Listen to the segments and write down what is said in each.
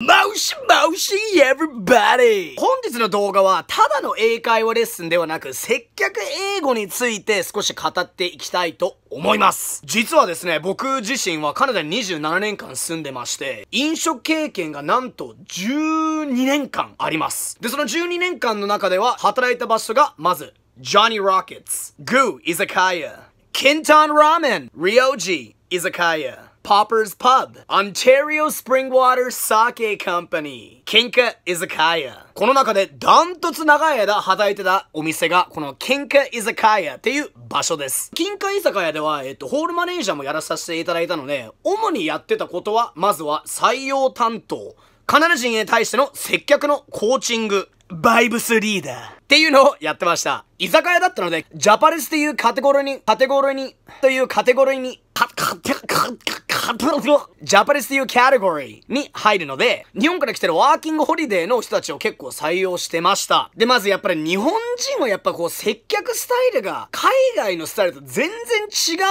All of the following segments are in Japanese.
マウシマウシエブリバディ本日の動画は、ただの英会話レッスンではなく、接客英語について少し語っていきたいと思います。実はですね、僕自身はカナダに27年間住んでまして、飲食経験がなんと12年間あります。で、その12年間の中では、働いた場所が、まず、ジョニー・ロケッツグー・イザカ Goo 居酒屋、Kinton r イザカ n Popper's Pub, Ontario Springwater Sake Company, Kinka Izakaya. この中でダントツ長い間働いてたお店が、この a k 居酒屋っていう場所です。金華居酒屋では、えっと、ホールマネージャーもやらさせていただいたので、主にやってたことは、まずは採用担当、カナダ人へ対しての接客のコーチング、バイブスリーダーっていうのをやってました。居酒屋だったので、ジャパレスっていうカテゴリーに、カテゴリーに、というカテゴリーに、カ、カ、カ、カ、カ、ジャパニスというカテゴリーに入るので、日本から来てるワーキングホリデーの人たちを結構採用してました。で、まずやっぱり日本人はやっぱこう接客スタイルが海外のスタイルと全然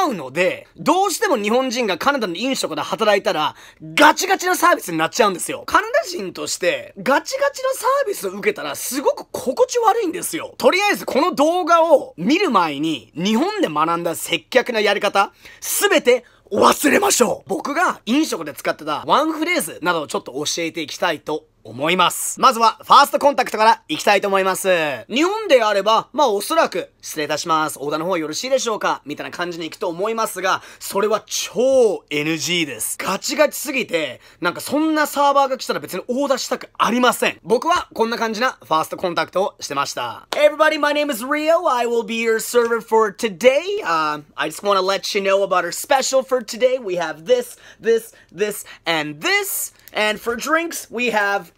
違うので、どうしても日本人がカナダの飲食で働いたら、ガチガチのサービスになっちゃうんですよ。カナダ人として、ガチガチのサービスを受けたらすごく心地悪いんですよ。とりあえずこの動画を見る前に、日本で学んだ接客のやり方、すべてお忘れましょう僕が飲食で使ってたワンフレーズなどをちょっと教えていきたいと思います。まずは、ファーストコンタクトからいきたいと思います。日本であれば、まあおそらく、失礼いたします。オーダーの方はよろしいでしょうかみたいな感じに行くと思いますが、それは超 NG です。ガチガチすぎて、なんかそんなサーバーが来たら別にオーダーしたくありません。僕はこんな感じなファーストコンタクトをしてました。Everybody, my name is Rio. I will be your server for today.、Uh, I just want to let you know about our special for today. We have this, this, this, and this. And for drinks, we have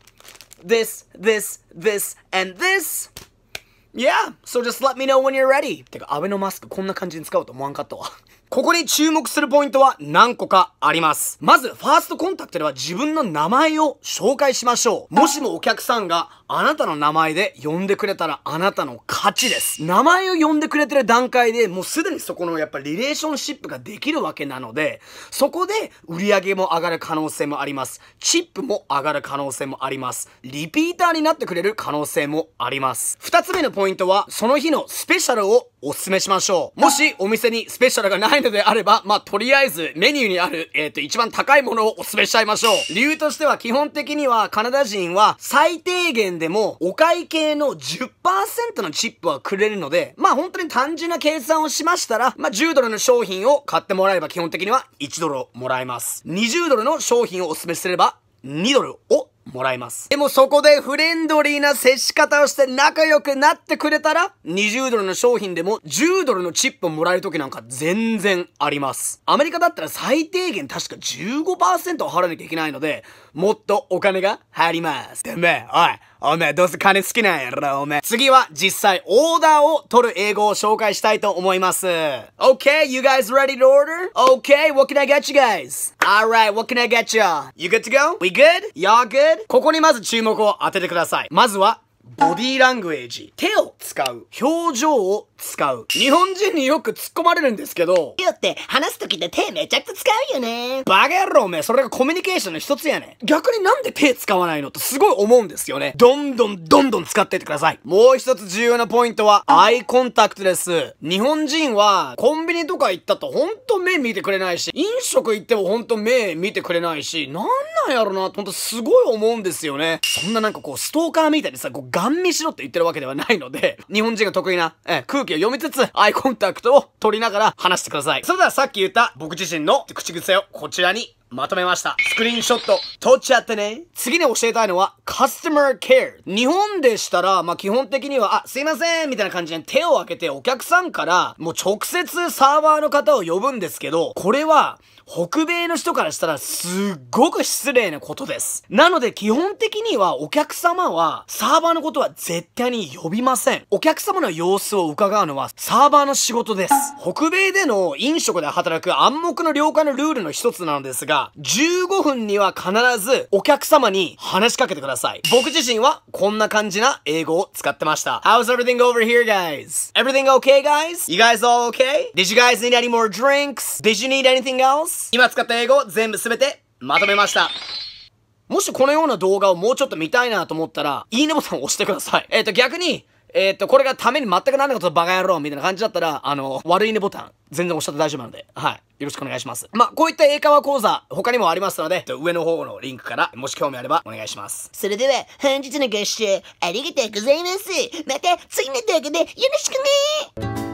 this, this, this, and this. Yeah, so just let me know when you're ready. てか、アベノマスクこんな感じに使うと思わんかったわ。ここに注目するポイントは何個かあります。まず、ファーストコンタクトでは自分の名前を紹介しましょう。もしもお客さんがあなたの名前で呼んでくれたらあなたの勝ちです。名前を呼んでくれてる段階でもうすでにそこのやっぱりリレーションシップができるわけなので、そこで売り上げも上がる可能性もあります。チップも上がる可能性もあります。リピーターになってくれる可能性もあります。二つ目のポイントは、その日のスペシャルをおすすめしましょう。もしお店にスペシャルがないのであれば、まあ、とりあえずメニューにある、えっ、ー、と、一番高いものをおすすめしちゃいましょう。理由としては基本的にはカナダ人は最低限でもお会計の10%のチップはくれるので、まあ、本当に単純な計算をしましたら、まあ、10ドルの商品を買ってもらえば基本的には1ドルをもらえます。20ドルの商品をおすすめすれば2ドルをもらいます。でもそこでフレンドリーな接し方をして仲良くなってくれたら、20ドルの商品でも10ドルのチップをもらえる時なんか全然あります。アメリカだったら最低限確か15%を払わなきゃいけないので、もっとお金が入ります。てめえ、おい。おめえ、どうせ金好きなんやろ、おめえ。次は実際オーダーを取る英語を紹介したいと思います。Okay, you guys ready to order? Okay, what can I get you guys? Alright, what can I get ya? You good to go? We good? Y'all good? ここにまず注目を当ててください。まずは、ボディーラングエージ。手を使う。表情を使う。日本人によく突っ込まれるんですけど、手って話す時って手めちゃくちゃ使うよね。バカ野郎め、それがコミュニケーションの一つやね。逆になんで手使わないのとすごい思うんですよね。どんどんどんどん使ってってください。もう一つ重要なポイントは、アイコンタクトです。日本人は、コンビニとか行ったとほんと目見てくれないし、食行ってもほんと目見てくれないし、なんなんやろなほんとすごい思うんですよね。そんななんかこう、ストーカーみたいにさ、こう、ガン見しろって言ってるわけではないので、日本人が得意な、え空気を読みつつ、アイコンタクトを取りながら話してください。それではさっき言った僕自身の口癖をこちらにまとめました。スクリーンショット、撮っちゃってね。次に教えたいのは、カスタマーケア。care。日本でしたら、まあ、基本的には、あ、すいませんみたいな感じで手を開けてお客さんから、もう直接サーバーの方を呼ぶんですけど、これは、北米の人からしたらすっごく失礼なことです。なので基本的にはお客様はサーバーのことは絶対に呼びません。お客様の様子を伺うのはサーバーの仕事です。北米での飲食で働く暗黙の了解のルールの一つなのですが、15分には必ずお客様に話しかけてください。僕自身はこんな感じな英語を使ってました。How's everything over here, guys? Everything okay, guys? You guys all okay? Did you guys need any more drinks? Did you need anything else? 今使った英語を全部すべてまとめました。もしこのような動画をもうちょっと見たいなと思ったら、いいねボタンを押してください。えっ、ー、と、逆に、えー、と、これがために全くなんなと？ったバカ野郎みたいな感じだったら、あの、悪いねボタン、全然押しちゃって大丈夫なので、はい。よろしくお願いします。まあ、こういった英会話講座、他にもありますので、上の方のリンクから、もし興味あればお願いします。それでは、本日の合唱、ありがとうございます。また、次の動画でよろしくね